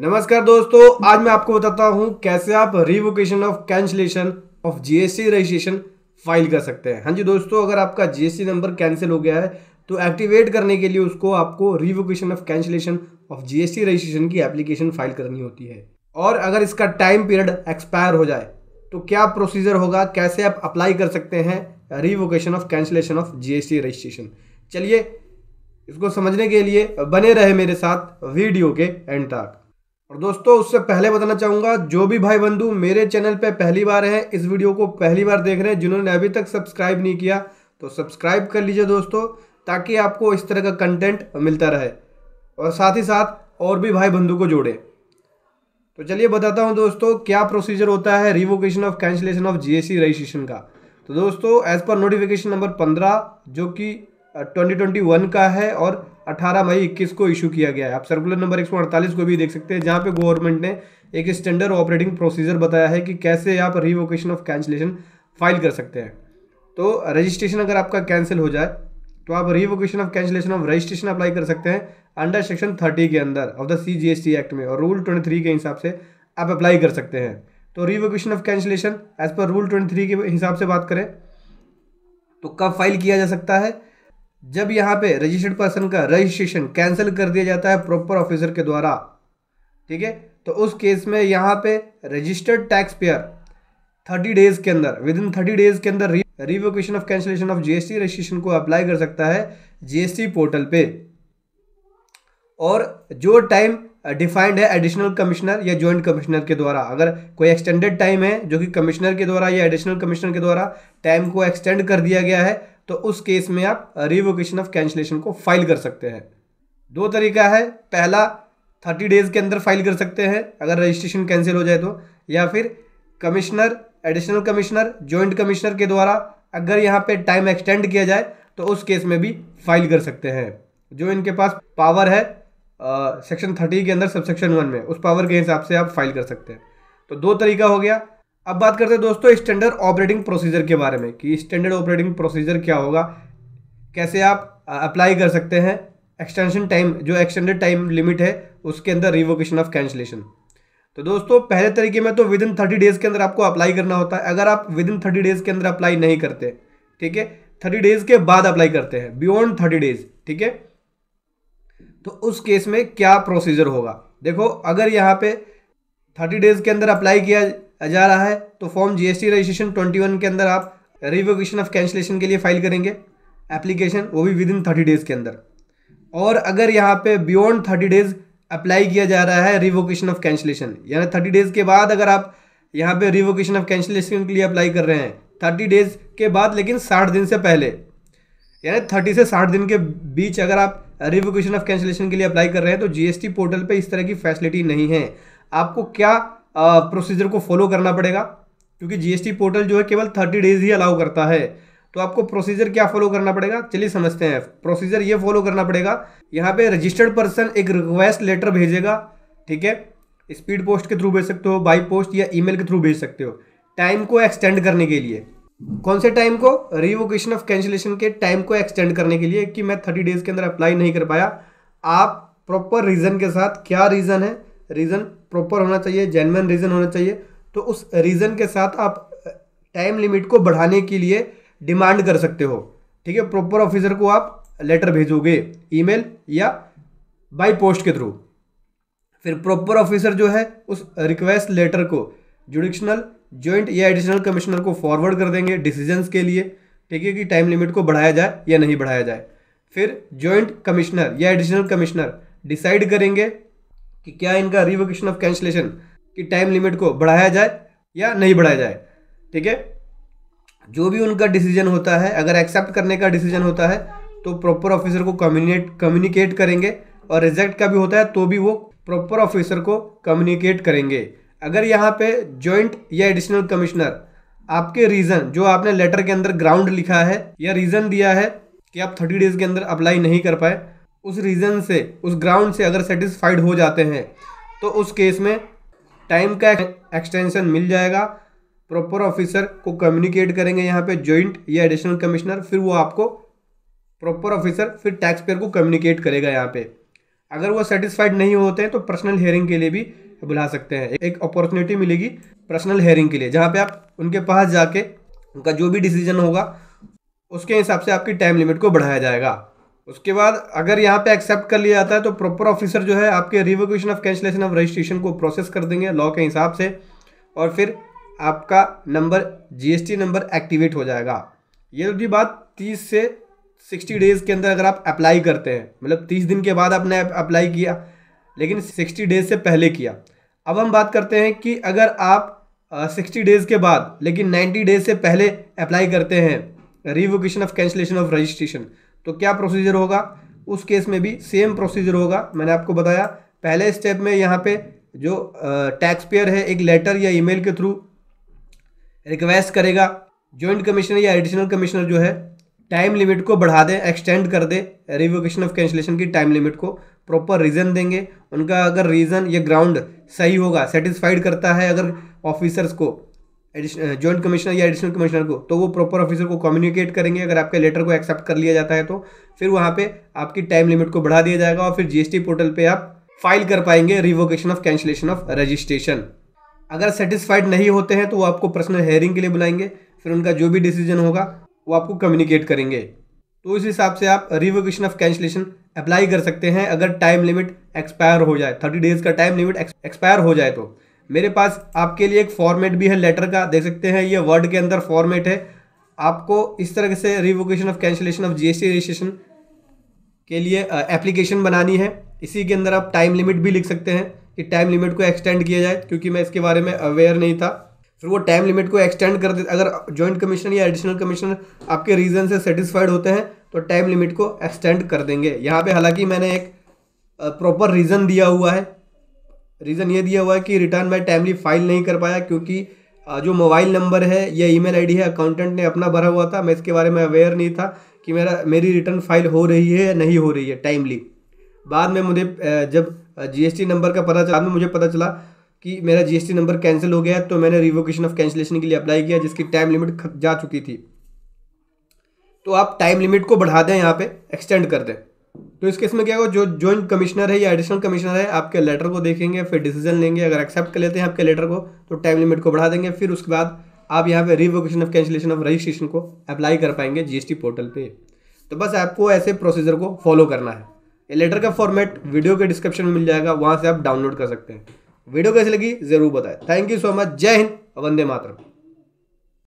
नमस्कार दोस्तों आज मैं आपको बताता हूं कैसे आप revocation of cancellation of GST registration file कर सकते हैं हाँ जी दोस्तों अगर आपका जीएसटी नंबर कैंसिल हो गया है तो एक्टिवेट करने के लिए उसको आपको revocation of cancellation of GST registration की एप्लीकेशन फाइल करनी होती है और अगर इसका टाइम पीरियड एक्सपायर हो जाए तो क्या प्रोसीजर होगा कैसे आप अप्लाई कर सकते हैं revocation of cancellation of GST registration चलिए इसको समझने के लिए बने रहे मेरे साथ वीडियो के एंड तक और दोस्तों उससे पहले बताना चाहूँगा जो भी भाई बंधु मेरे चैनल पे पहली बार हैं इस वीडियो को पहली बार देख रहे हैं जिन्होंने अभी तक सब्सक्राइब नहीं किया तो सब्सक्राइब कर लीजिए दोस्तों ताकि आपको इस तरह का कंटेंट मिलता रहे और साथ ही साथ और भी भाई बंधु को जोड़ें तो चलिए बताता हूँ दोस्तों क्या प्रोसीजर होता है revocation of cancellation of G registration का तो दोस्तों एज़ पर नोटिफिकेशन नंबर पंद्रह जो कि ट्वेंटी ट्वेंटी वन का है और 18 मई 21 को इशू किया गया है आप सर्कुलर नंबर 148 को भी देख सकते हैं जहाँ पे गवर्नमेंट ने एक स्टैंडर्ड ऑपरेटिंग प्रोसीजर बताया है कि कैसे आप रिवोकेशन ऑफ कैंसिलेशन फाइल कर सकते हैं तो रजिस्ट्रेशन अगर आपका कैंसिल हो जाए तो आप revocation of cancellation of registration apply कर सकते हैं अंडर सेक्शन थर्टी के अंदर of the C G S T act में और रूल ट्वेंटी थ्री के हिसाब से आप अप्लाई कर सकते हैं तो revocation of cancellation as per rule twenty three के हिसाब से बात करें तो कब फाइल किया जा सकता है जब यहाँ पे रजिस्टर्ड पर्सन का रजिस्ट्रेशन कैंसिल कर दिया जाता है प्रॉपर ऑफिसर के द्वारा ठीक है तो उस केस में यहाँ पे registered taxpayer thirty days के अंदर विद इन थर्टी डेज के अंदर revocation of cancellation of GST registration को अप्लाई कर सकता है जीएसटी पोर्टल पे और जो टाइम डिफाइंड है एडिशनल कमिश्नर या ज्वाइंट कमिश्नर के द्वारा अगर कोई एक्सटेंडेड टाइम है जो कि कमिश्नर के द्वारा या एडिशनल कमिश्नर के द्वारा टाइम को एक्सटेंड कर दिया गया है तो उस केस में आप रिवोकेशन ऑफ कैंसलेशन को फाइल कर सकते हैं दो तरीका है पहला थर्टी डेज़ के अंदर फाइल कर सकते हैं अगर रजिस्ट्रेशन कैंसिल हो जाए तो या फिर commissioner additional commissioner joint commissioner के द्वारा अगर यहाँ पे टाइम एक्सटेंड किया जाए तो उस केस में भी फाइल कर सकते हैं जो इनके पास पावर है सेक्शन थर्टी के अंदर सबसेक्शन वन में उस पावर के हिसाब से आप फाइल कर सकते हैं तो दो तरीका हो गया अब बात करते हैं दोस्तों स्टैंडर्ड ऑपरेटिंग प्रोसीजर के बारे में कि स्टैंडर्ड ऑपरेटिंग प्रोसीजर क्या होगा कैसे आप अप्लाई कर सकते हैं एक्सटेंशन टाइम जो एक्सटेंडेड टाइम लिमिट है उसके अंदर रिवोकेशन ऑफ कैंसिलेशन तो दोस्तों पहले तरीके में तो विद इन थर्टी डेज़ के अंदर आपको अप्लाई करना होता है अगर आप विद इन थर्टी डेज़ के अंदर अप्लाई नहीं करते ठीक है थर्टी डेज़ के बाद अप्लाई करते हैं बियॉन्ड थर्टी डेज़ ठीक है तो उस केस में क्या प्रोसीजर होगा देखो अगर यहाँ पे थर्टी डेज़ के अंदर अप्लाई किया जा रहा है तो form GST registration twenty one के अंदर आप रिवोकेशन ऑफ कैंसिलेशन के लिए फाइल करेंगे एप्लीकेशन वो भी विद इन थर्टी डेज़ के अंदर और अगर यहाँ पे बियॉन्ड थर्टी डेज़ अप्लाई किया जा रहा है रिवोकेशन ऑफ कैंसिलेशन यानी थर्टी डेज़ के बाद अगर आप यहाँ पे रिवोकेशन ऑफ कैंसिलेशन के लिए अप्लाई कर रहे हैं थर्टी डेज़ के बाद लेकिन साठ दिन से पहले यानी थर्टी से साठ दिन के बीच अगर आप रिवोकेशन ऑफ कैंसिलेशन के लिए अप्लाई कर रहे हैं तो जीएसटी पोर्टल पे इस तरह की फैसिलिटी नहीं है आपको क्या प्रोसीजर को फॉलो करना पड़ेगा क्योंकि जीएसटी पोर्टल जो है केवल थर्टी डेज ही अलाउ करता है तो आपको प्रोसीजर क्या फॉलो करना पड़ेगा चलिए समझते हैं प्रोसीजर ये फॉलो करना पड़ेगा यहाँ पे रजिस्टर्ड पर्सन एक रिक्वेस्ट लेटर भेजेगा ठीक है स्पीड पोस्ट के थ्रू भेज सकते हो बाई पोस्ट या ईमेल के थ्रू भेज सकते हो टाइम को एक्सटेंड करने के लिए कौन से टाइम को रिवोकेशन ऑफ कैंसिलेशन के टाइम को एक्सटेंड करने के लिए कि मैं थर्टी डेज के अंदर अप्लाई नहीं कर पाया आप प्रॉपर रीज़न के साथ क्या रीज़न है रीज़न प्रॉपर होना चाहिए जेनवन रीज़न होना चाहिए तो उस रीज़न के साथ आप टाइम लिमिट को बढ़ाने के लिए डिमांड कर सकते हो ठीक है प्रॉपर ऑफिसर को आप लेटर भेजोगे ईमेल या बाई पोस्ट के थ्रू फिर प्रॉपर ऑफिसर जो है उस रिक्वेस्ट लेटर को जुडिशनल ज्वाइंट या एडिशनल कमिश्नर को फॉरवर्ड कर देंगे डिसीजन के लिए ठीक है कि टाइम लिमिट को बढ़ाया जाए या नहीं बढ़ाया जाए फिर ज्वाइंट कमिश्नर या एडिशनल कमिश्नर डिसाइड करेंगे कि क्या इनका रिवोकेशन ऑफ कैंसलेशन की टाइम लिमिट को बढ़ाया जाए या नहीं बढ़ाया जाए ठीक है जो भी उनका डिसीजन होता है अगर एक्सेप्ट करने का डिसीजन होता है तो प्रॉपर ऑफिसर को कम्युनिकेट कम्युनिकेट करेंगे और रिजेक्ट का भी होता है तो भी वो प्रॉपर ऑफिसर को कम्युनिकेट करेंगे अगर यहाँ पे जॉइंट या एडिशनल कमिश्नर आपके रीज़न जो आपने लेटर के अंदर ग्राउंड लिखा है या रीज़न दिया है कि आप थर्टी डेज़ के अंदर अप्लाई नहीं कर पाए उस रीज़न से उस ग्राउंड से अगर सेटिस्फाइड हो जाते हैं तो उस केस में टाइम का एक्सटेंशन मिल जाएगा प्रॉपर ऑफिसर को कम्युनिकेट करेंगे यहाँ पे जॉइंट या एडिशनल कमिश्नर फिर वो आपको प्रॉपर ऑफिसर फिर टैक्स पेयर को कम्युनिकेट करेगा यहाँ पे अगर वो सेटिस्फाइड नहीं होते हैं तो पर्सनल हेयरिंग के लिए भी बुला सकते हैं एक अपॉर्चुनिटी मिलेगी पर्सनल हेयरिंग के लिए जहाँ पे आप उनके पास जाके उनका जो भी डिसीजन होगा उसके हिसाब से आपकी टाइम लिमिट को बढ़ाया जाएगा उसके बाद अगर यहाँ पे एक्सेप्ट कर लिया जाता है तो प्रॉपर ऑफिसर जो है आपके revocation of cancellation of registration को प्रोसेस कर देंगे लॉ के हिसाब से और फिर आपका नंबर जीएसटी नंबर एक्टिवेट हो जाएगा ये तो थी बात तीस से सिक्सटी डेज़ के अंदर अगर आप अप्लाई करते हैं मतलब तीस दिन के बाद आपने अप्लाई किया लेकिन सिक्सटी डेज़ से पहले किया अब हम बात करते हैं कि अगर आप सिक्सटी डेज़ के बाद लेकिन नाइन्टी डेज़ से पहले अप्लाई करते हैं revocation of cancellation of registration तो क्या प्रोसीजर होगा उस केस में भी सेम प्रोसीजर होगा मैंने आपको बताया पहले स्टेप में यहाँ पे जो टैक्स पेयर है एक लेटर या ईमेल के थ्रू रिक्वेस्ट करेगा जॉइंट कमिश्नर या एडिशनल कमिश्नर जो है टाइम लिमिट को बढ़ा दें एक्सटेंड कर दें रिवोकेशन ऑफ कैंसिलेशन की टाइम लिमिट को प्रॉपर रीज़न देंगे उनका अगर रीज़न या ग्राउंड सही होगा सेटिस्फाइड करता है अगर ऑफिसर्स को जॉइंट कमिश्नर uh, या एडिशनल कमिश्नर को तो वो प्रॉपर ऑफिसर को कम्युनिकेट करेंगे अगर आपके लेटर को एक्सेप्ट कर लिया जाता है तो फिर वहाँ पे आपकी टाइम लिमिट को बढ़ा दिया जाएगा और फिर जीएसटी पोर्टल पे आप फाइल कर पाएंगे revocation of cancellation of registration अगर सेटिस्फाइड नहीं होते हैं तो वो आपको पर्सनल हेयरिंग के लिए बुलाएंगे फिर उनका जो भी डिसीजन होगा वो आपको कम्युनिकेट करेंगे तो इस हिसाब से आप रिवोकेशन ऑफ कैंसिलेशन अप्लाई कर सकते हैं अगर टाइम लिमिट एक्सपायर हो जाए थर्टी डेज का टाइम लिमिट एक्सपायर हो जाए तो मेरे पास आपके लिए एक फॉर्मेट भी है लेटर का देख सकते हैं ये वर्ड के अंदर फॉर्मेट है आपको इस तरह से revocation of cancellation of GST registration के लिए एप्लीकेशन बनानी है इसी के अंदर आप टाइम लिमिट भी लिख सकते हैं कि टाइम लिमिट को एक्सटेंड किया जाए क्योंकि मैं इसके बारे में अवेयर नहीं था फिर वो टाइम लिमिट को एक्सटेंड कर दे अगर जॉइंट कमिश्नर या एडिशनल कमिश्नर आपके रीज़न से सेटिस्फाइड होते हैं तो टाइम लिमिट को एक्सटेंड कर देंगे यहाँ पे हालांकि मैंने एक प्रॉपर रीज़न दिया हुआ है रीज़न ये दिया हुआ है कि रिटर्न मैं टाइमली फाइल नहीं कर पाया क्योंकि जो मोबाइल नंबर है या ईमेल आईडी है अकाउंटेंट ने अपना भरा हुआ था मैं इसके बारे में अवेयर नहीं था कि मेरा मेरी रिटर्न फाइल हो रही है या नहीं हो रही है टाइमली बाद में मुझे जब जीएसटी नंबर का पता चला में मुझे पता चला कि मेरा जीएसटी नंबर कैंसिल हो गया तो मैंने रिवोकेशन ऑफ कैंसिलेशन के लिए अप्लाई किया जिसकी टाइम लिमिट जा चुकी थी तो आप टाइम लिमिट को बढ़ा दें यहाँ पर एक्सटेंड कर दें तो इस केस में क्या होगा जो ज्वाइंट कमिश्नर है या एडिशनल कमिश्नर है आपके लेटर को देखेंगे फिर डिसीजन लेंगे अगर एक्सेप्ट कर लेते हैं आपके लेटर को तो टाइम लिमिट को बढ़ा देंगे फिर उसके बाद आप यहाँ पे revocation of cancellation of registration को अप्लाई कर पाएंगे जीएसटी पोर्टल पे तो बस आपको ऐसे प्रोसीजर को फॉलो करना है ये लेटर का फॉर्मेट वीडियो के डिस्क्रिप्शन में मिल जाएगा वहाँ से आप डाउनलोड कर सकते हैं वीडियो कैसी लगी जरूर बताएं थैंक यू सो मच जय हिंद वंदे मातरम